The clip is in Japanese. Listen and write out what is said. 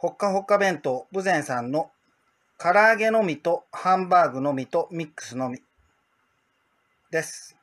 ほっかほっか弁当、ブゼンさんの唐揚げのみとハンバーグのみとミックスのみです。